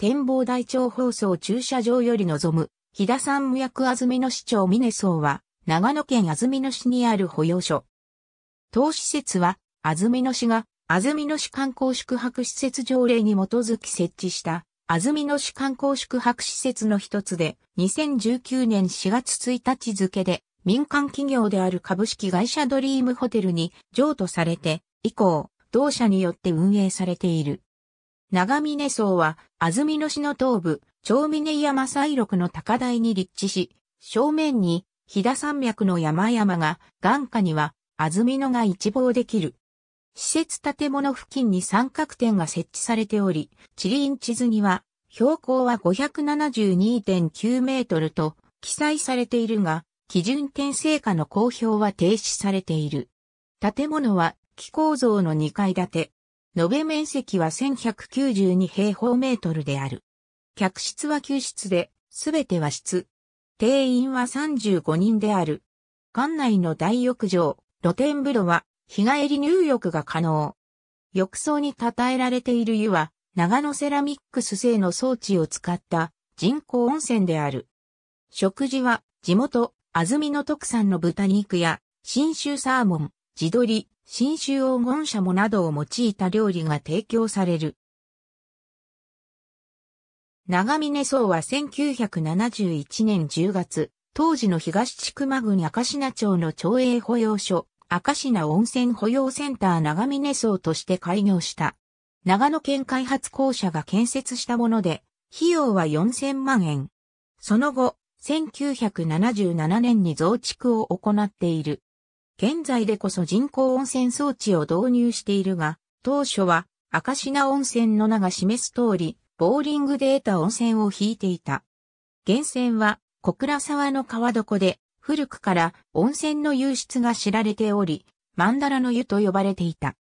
展望台町放送駐車場より望む、日田山役安住の市長峰荘は、長野県安住の市にある保養所。当施設は、安住の市が、安住の市観光宿泊施設条例に基づき設置した、安住の市観光宿泊施設の一つで、2019年4月1日付で、民間企業である株式会社ドリームホテルに譲渡されて、以降、同社によって運営されている。長峰荘は、安曇野市の東部、長峰山西麓の高台に立地し、正面に、飛騨山脈の山々が、眼下には、安曇野が一望できる。施設建物付近に三角点が設置されており、地理院地図には、標高は572.9メートルと記載されているが、基準点成果の公表は停止されている。建物は、気構造の2階建て、延べ面積は1192平方メートルである。客室は9室で、すべて和室。定員は35人である。館内の大浴場、露天風呂は、日帰り入浴が可能。浴槽に称えられている湯は、長野セラミックス製の装置を使った人工温泉である。食事は、地元、安曇野特産の豚肉や、新州サーモン、地鶏、新州黄金社もなどを用いた料理が提供される。長峰荘は1971年10月、当時の東千曲郡赤品町の町営保養所、赤品温泉保養センター長峰荘として開業した。長野県開発公社が建設したもので、費用は4000万円。その後、1977年に増築を行っている。現在でこそ人工温泉装置を導入しているが、当初は赤品温泉の名が示す通り、ボーリングで得た温泉を引いていた。源泉は小倉沢の川床で古くから温泉の湧出が知られており、曼荼羅の湯と呼ばれていた。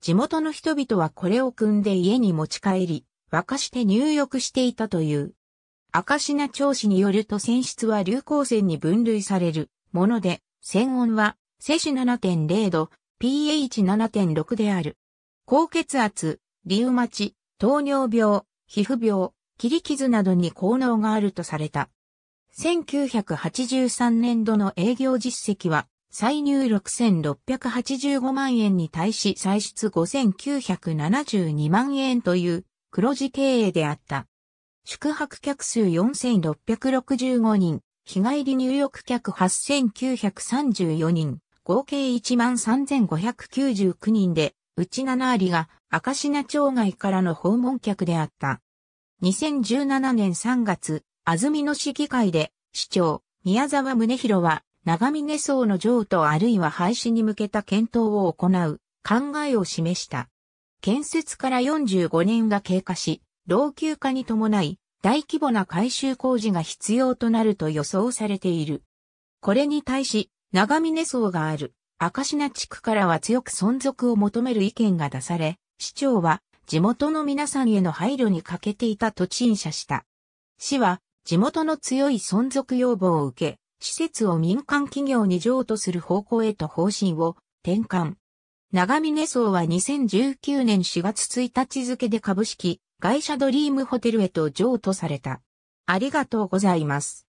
地元の人々はこれを汲んで家に持ち帰り、沸かして入浴していたという。赤品調子によると泉質は流行泉に分類されるもので、泉温は摂氏7.0度、pH7.6 である。高血圧、リウマチ、糖尿病、皮膚病、切り傷などに効能があるとされた。1983年度の営業実績は、歳入6685万円に対し歳出5972万円という黒字経営であった。宿泊客数4665人、日帰り入浴客8934人、合計13,599人で、うち7割が赤品町外からの訪問客であった。2017年3月、安曇野市議会で、市長、宮沢宗広は、長峰層の譲渡あるいは廃止に向けた検討を行う考えを示した。建設から45年が経過し、老朽化に伴い、大規模な改修工事が必要となると予想されている。これに対し、長峰層がある赤品地区からは強く存続を求める意見が出され、市長は地元の皆さんへの配慮に欠けていたと陳謝した。市は地元の強い存続要望を受け、施設を民間企業に譲渡する方向へと方針を転換。長峰荘は2019年4月1日付で株式会社ドリームホテルへと譲渡された。ありがとうございます。